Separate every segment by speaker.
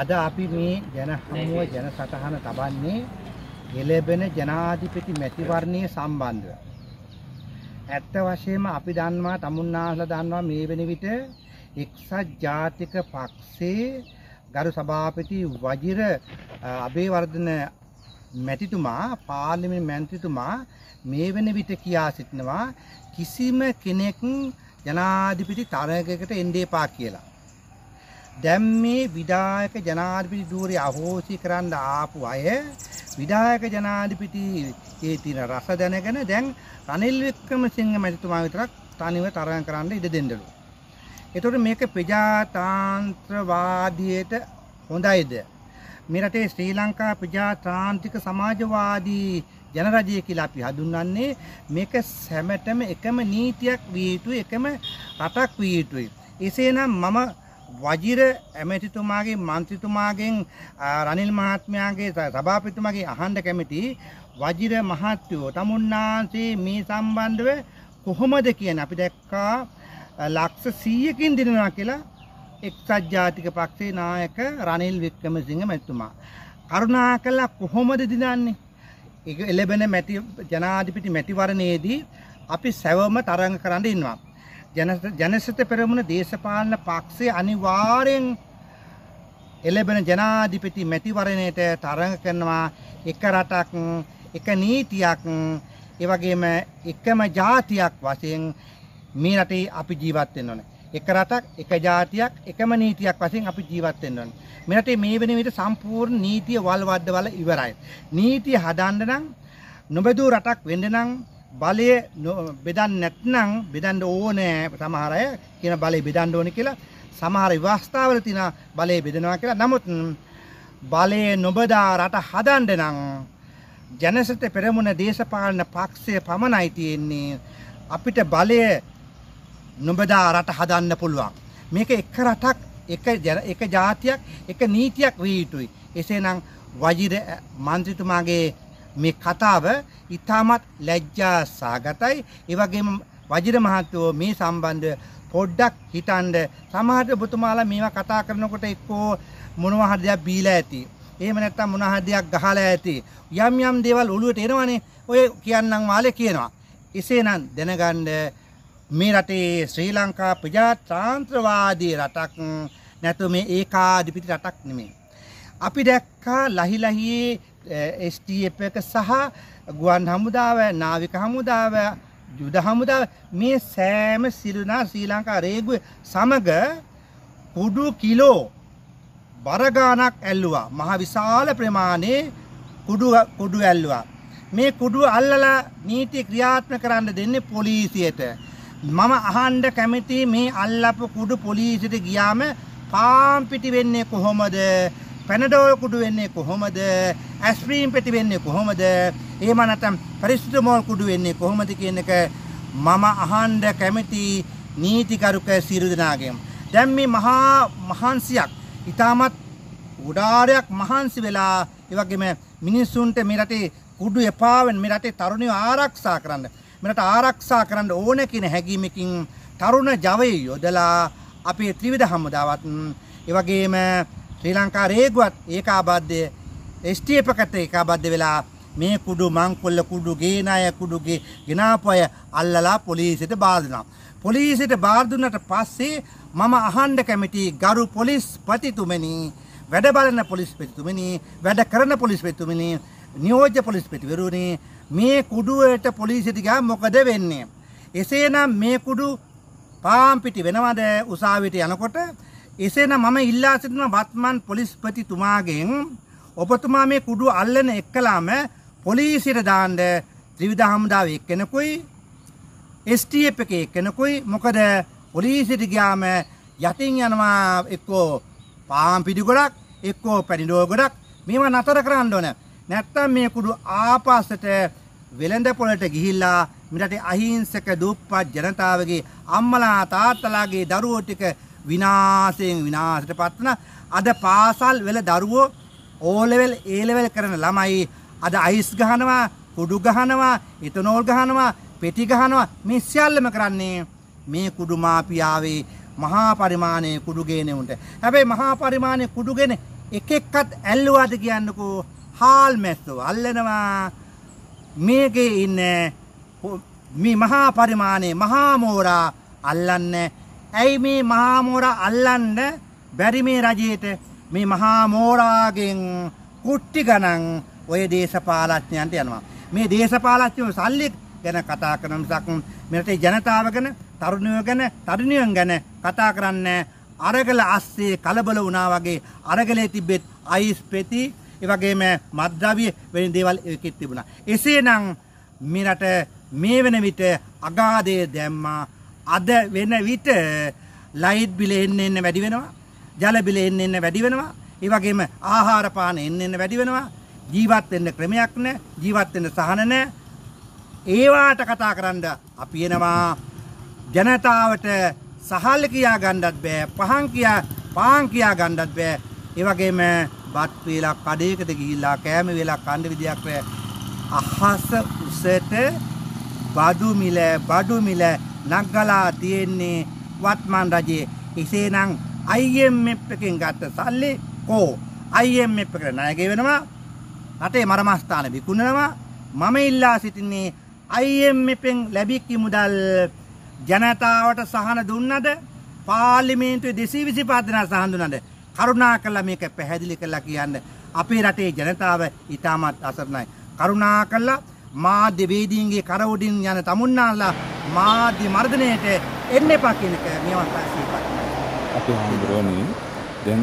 Speaker 1: අද අපි මේ ජන හමුව ජන සටහන තබන්නේ එළඹෙන ජනාධිපති මැතිවරණය සම්බන්ධව. ඇත්ත වශයෙන්ම අපි දන්නවා තමුන්නාහලා දන්නවා මේ වෙන විට එක්සත් ජාතික පක්ෂයේ ගරු සභාපති වජිර අබේවර්ධන මැතිතුමා පාර්ලිමේන්තු මැතිතුමා මේ වෙන විට කියා සිටිනවා කිසිම කෙනෙක් ජනාධිපති තරගයකට එන්න එපා කියලා. දැන් මේ විධායක ජනාධිපති ධූරය අහෝසි කරන්න ආපු අය විධායක ජනාධිපති ඒ තියෙන රස දැනගෙන දැන් රනිල් වික්‍රමසිංහ මැතිතුමා විතරක් තනිව තරඟ කරන්න ඉඩ දෙන්නලු. එතකොට මේක ප්‍රජාතන්ත්‍රවාදීයට හොඳයිද? මේ රටේ ශ්‍රී ලංකා ප්‍රජාතාන්ත්‍රික සමාජවාදී ජනරජය කියලා අපි හඳුන්වන්නේ මේක සැමටම එකම නීතියක් විය යුතුයි එකම රටක් විය යුතුයි. එසේනම් මම වජිර ඇමැතිතුමාගේ මන්ත්‍රීතුමාගෙන් රනිල් මහත්මයාගේ සභාපතිතුමාගේ අහන්න කැමති වජිර මහත්වෝ තමුන්නාන්සේ මේ සම්බන්ධව කොහොමද කියන අපි දැක්කා ලක්ෂ 100කින් දිනනවා කියලා එක්සත් ජාතික පක්ෂේ නායක රනිල් වික්‍රමසිංහ මැතිතුමා කරුණාකරලා කොහොමද දිනන්නේ? ඒක ලැබෙන මැති ජනාධිපති මැතිවරණයේදී අපි සැවම තරඟ කරන්න ඉන්නවා. ජනසිත පෙරමුණ දේශපාලන පක්ෂය අනිවාරයෙන් එලබෙන ජනාධිපති මැතිවරණයට තරඟ කරනවා එක රටක් එක නීතියක් ඒවගේම එකම ජාතියක් වශයෙන් මේ රටේ අපි ජීවත් වෙන්න ඕනේ. එක රටක් එක ජාතියක් එකම නීතියක් වශයෙන් අපි ජීවත් වෙන්න ඕනේ. මේ රටේ මේ වෙන විදිහට සම්පූර්ණ නීතිය වල්වද්දවල ඉවරයි. නීතිය හදන්න නම් නොබදූ රටක් වෙන්න නම් බලය බෙදන්න නැත්නම් බෙදන්න ඕනේ සමහර අය කියන බලය බෙදන්න ඕනේ කියලා සමහර විවස්ථාවල තියෙන බලය බෙදනවා කියලා. නමුත් බලය නොබදා රට හදන්න නම් ජනසිත පෙරමුණ දේශපාලන පක්ෂය පමණයි තියෙන්නේ. අපිට බලය නොබදා රට හදන්න පුළුවන්. මේක එක රටක් එක එක ජාතියක් එක නීතියක් වී යුතුයි. එසේනම් වජිර මන්ත්‍රීතුමාගේ මේ කතාව ඉතාමත් ලැජ්ජා සාගතයි. ඒ වගේම වජිර මහත්තයෝ මේ සම්බන්ධ පොඩ්ඩක් හිතන්න සමහරට ඔබතුමාලා මේවා කතා කරනකොට එක්කෝ මොනවා හරි දෙයක් බීලා ඇති. එහෙම නැත්නම් මොනවා හරි දෙයක් ගහලා ඇති. යම් යම් දේවල් ඔළුවට එනවනේ. ඔය කියන්නම් වාලේ කියනවා. එසේනම් දැනගන්න මේ රටේ ශ්‍රී ලංකා ප්‍රජාතන්ත්‍රවාදී රටක් නැතු මේ ඒකාධිපති රටක් නෙමෙයි. අපි දැක්කා ලහි ලහියේ ස්ටF එක සහ ගුවන් හමුදාව නාවික හමුදාව යුද හමුදාව මේ සෑම සිරුනා ශ්‍රී ලංකා රේගුව සමග කුඩු කිලෝ බරගානක් ඇල්ලුවා මහ විශාල ප්‍රමාණයේ කුඩු කුඩු ඇල්ලුවා මේ කුඩු අල්ලලා නීති ක්‍රියාත්මක කරන්න දෙන්නේ පොලිසියට මම අහන්න කැමති මේ අල්ලපු කුඩු පොලිසියට ගියාම පාම්පිටි වෙන්නේ කොහොමද පැනඩෝල් කුඩු වෙන්නේ කොහොමද ඇස්ප්‍රීම් පෙටි වෙන්නේ කොහොමද? එහෙම නැත්නම් පැරිසිටමෝල් කුඩු වෙන්නේ කොහොමද කියන එක මම අහන්න කැමති නීතිකරුක සියලු දෙනාගෙන්. දැන් මේ මහා මහන්සියක්, ඊටමත් උඩාරයක් මහන්සි වෙලා ඒ වගේම මිනිස්සුන්ට මේ රටේ කුඩු එපා වෙන මේ රටේ තරුණියෝ ආරක්ෂා කරන්න. මේ රට ආරක්ෂා කරන්න ඕන කියන හැඟීමකින් තරුණ ජවයේ යොදලා අපේ ත්‍රිවිධ හමුදාවත් ඒ වගේම ශ්‍රී ලංකා රේගුවත් ඒකාබද්ධය ස්ටේපකට එකබද්ධ වෙලා මේ කුඩු මංකොල්ල කුඩු ගේන අය කුඩුගේ ගෙනාපු අය අල්ලලා පොලිසියට බාදුනා. පොලිසියට බාදුනට පස්සේ මම අහන්න කැමති ගරු පොලිස් ප්‍රතිතුමනි වැඩ බලන පොලිස් ප්‍රතිතුමනි වැඩ කරන පොලිස් ප්‍රතිතුමනි නියෝජ්‍ය පොලිස් ප්‍රතිවරුනි මේ කුඩුවට පොලිසියට ගියා මොකද වෙන්නේ? එසේනම් මේ කුඩු පාම් පිටි වෙනවද උසාවියට යනකොට එසේනම් මම ඉල්ලා සිටින වත්මන් පොලිස්පතිතුමාගෙන් ඔබතුමා මේ කුඩු අල්ලන එක්කලාම පොලිසියට දාන්න ත්‍රිවිධ හමුදාවේ එක්කෙනෙකුයි STF එකේ එක්කෙනෙකුයි මොකද පොලිසියට ගියාම යටින් යනවා එක්කෝ පාම් පිටි ගොඩක් එක්කෝ පැණිඩෝ ගොඩක් මේවා නතර කරන්න ඕන. නැත්තම් මේ කුඩු ආපස්සට වෙළඳ පොළට ගිහිල්ලා මිරට අහිංසක දුප්පත් ජනතාවගේ අම්මලා තාත්තලාගේ දරුවෝ ටික විනාශයෙන් විනාශයට පත්වන අද පාසල් වල දරුවෝ ඕලෙවල් ඒලෙවල් කරන ළමයි අද අයිස් ගහනවා කුඩු ගහනවා ඉතනෝල් ගහනවා පෙටි ගහනවා මේ සියල්ලම කරන්නේ මේ කුඩු මාපියාවේ මහා පරිමාණයේ කුඩුගේනවුන්ට. හැබැයි මහා පරිමාණයේ කුඩුගෙන එක එක්කත් ඇල්ලුවාද කියන්නකෝ හාල් මැස්සෝ අල්ලනවා මේකේ ඉන්න මේ මහා පරිමාණයේ මහා මෝරා අල්ලන්නේ. ඇයි මේ මහා මෝරා අල්ලන්න බැරි මේ රජයේට මේ මහා මෝරාගෙන් කුට්ටි ගණන් ඔය දේශපාලඥයන්ට යනවා. මේ දේශපාලඥයෝ සල්ලි ගැන කතා කරන මිසක් මෙරටේ ජනතාව ගැන, තරුණයෝ ගැන, තරුණියන් ගැන කතා කරන්නේ අරගල අස්සේ කලබල වුණා වගේ අරගලේ තිබෙත් අයිස් පෙති ඒ වගේම මද්ද්‍රව්‍ය වෙන දේවල් එකෙත් තිබුණා. එසේනම් මෙරට මේ වෙන විට අගාධය දැම්මා. අද වෙන විට ලයිට් බිල එන්න එන්න වැඩි වෙනවා. ජල බිල එන්න එන්න වැඩි වෙනවා. ඒ වගේම ආහාර පාන එන්න එන්න වැඩි වෙනවා. ජීවත් වෙන්න ක්‍රමයක් නැහැ. ජීවත් වෙන්න සහන නැහැ. ඒවාට කතා කරන්න අපි එනවා ජනතාවට සහල් කියා ගන්නත් බෑ. පහන් කියා පාන් කියා ගන්නත් බෑ. ඒ වගේම බත් වේලක් කඩේකට ගිහිල්ලා කෑම වේලක් කන්න විදියක් නෑ. අහස උසට බඩු මිල බඩු මිල නග්ගලා තියෙන්නේ වත්මන් රජේ. එසේනම් IMF එකෙන් ගත්ත සල්ලි ඕ IMF එකට ණය ගෙවෙනවා රටේ මරමස්ථාන විකුණනවා මම ඉල්ලා සිටින්නේ IMFෙන් ලැබිච්ච මුදල් ජනතාවට සහන දුන්නද පාර්ලිමේන්තුවේ 225 දෙනා සහන් දුන්නද කරුණා කළා මේක පැහැදිලි කළා කියන්න අපේ රටේ ජනතාව ඉතාමත් අසරණයි කරුණා කළා මාධ්‍ය වේදීන්ගේ කරවඩින් යන තමුන්නාලා මාධ්‍ය මර්ධනයට එන්න එපා කියන එක මේවත් පැහැදිලි අපේ හාමුදුරුවනේ දැන්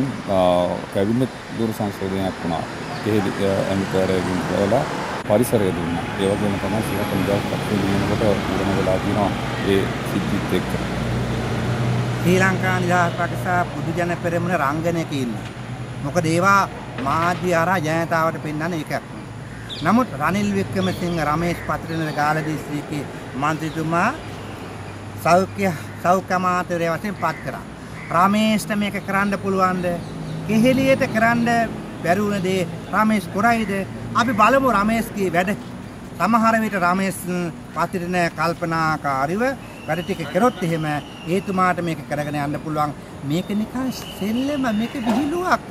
Speaker 1: කැබිනට් දුර සංශෝධනයක් වුණා. කෙහෙලි ඇමතිවරයෙකුන් කරලා පරිසරය දුන්නා. ඒ වගේම තමයි සිරත් නිදහස් වෙනකොට වෙන වෙලා තියෙනවා ඒ සිද්ධිත් එක්ක. ශ්‍රී ලංකා නිදහස් පක්ෂා පොදු ජන පෙරමුණ රංගනයක ඉන්නවා. මොකද ඒවා මාධ්‍ය හරහා ජනතාවට පෙන්වන එකක්. නමුත් රනිල් වික්‍රමසිංහ රමේෂ් පත්‍රන ගාලදී ශ්‍රීකේ මන්ත්‍රීතුමා සෞඛ්‍ය සෞඛ්‍ය මාත්‍රය වශයෙන් පත් කරා. රාමේෂ්ට මේක කරන්න පුළුවන්ද? කෙහෙලියට කරන්න බැරි වුණ දේ රාමේෂ් කරයිද? අපි බලමු රාමේෂ්ගේ වැඩ. සමහර විට රාමේෂ් පතිරන කල්පනාකාරීව වැඩ ටික කරොත් එහෙම ඒතුමාට මේක කරගෙන යන්න පුළුවන්. මේක නිකන් සෙල්ලම මේක විහිළුවක්.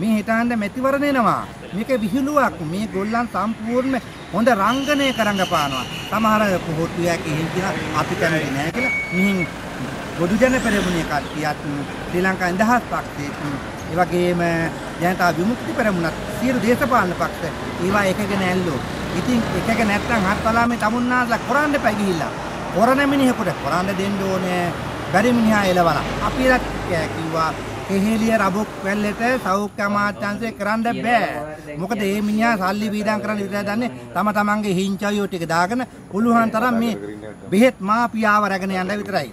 Speaker 1: මේ හිතාන්න මෙතිවරණ එනවා. මේක විහිළුවක්. මේ ගොල්ලන් සම්පූර්ණ හොඳ රංගනය කරඟ පානවා. සමහර පොහොට්ටුවක් එහෙම කියලා අපි කැමති නෑ කියලා මිහින් බොදුජන පෙරමුණේ කට්ටියත් ශ්‍රී ලංකා නිදහස් පක්ෂයත් ඒ වගේම ජනතා විමුක්ති පෙරමුණත් සියලු දේශපාලන පක්ෂ ඒවා එකගෙන ඇල්ලෝ. ඉතින් එකක නැත්තම් හත්පලාමේ තමුන්නාලා කොරන්න එපා ගිහිල්ලා. කොරණ මිනිහෙකුට කොරන්න දෙන්න ඕනේ. බැරි මිනිහා එලවලා. අපි රත් කිව්වා කෙහෙලිය රබොක් වැල්ලට සෞඛ්‍ය අමාත්‍යංශය කරන්න බෑ. මොකද මේ මිනිහා සල්ලි වීදම් කරන්න විතරයි දන්නේ. තම තමන්ගේ හිංචයියෝ ටික දාගෙන පුළුවන් තරම් මේ බෙහෙත් මාපියාව රැගෙන යන්න විතරයි.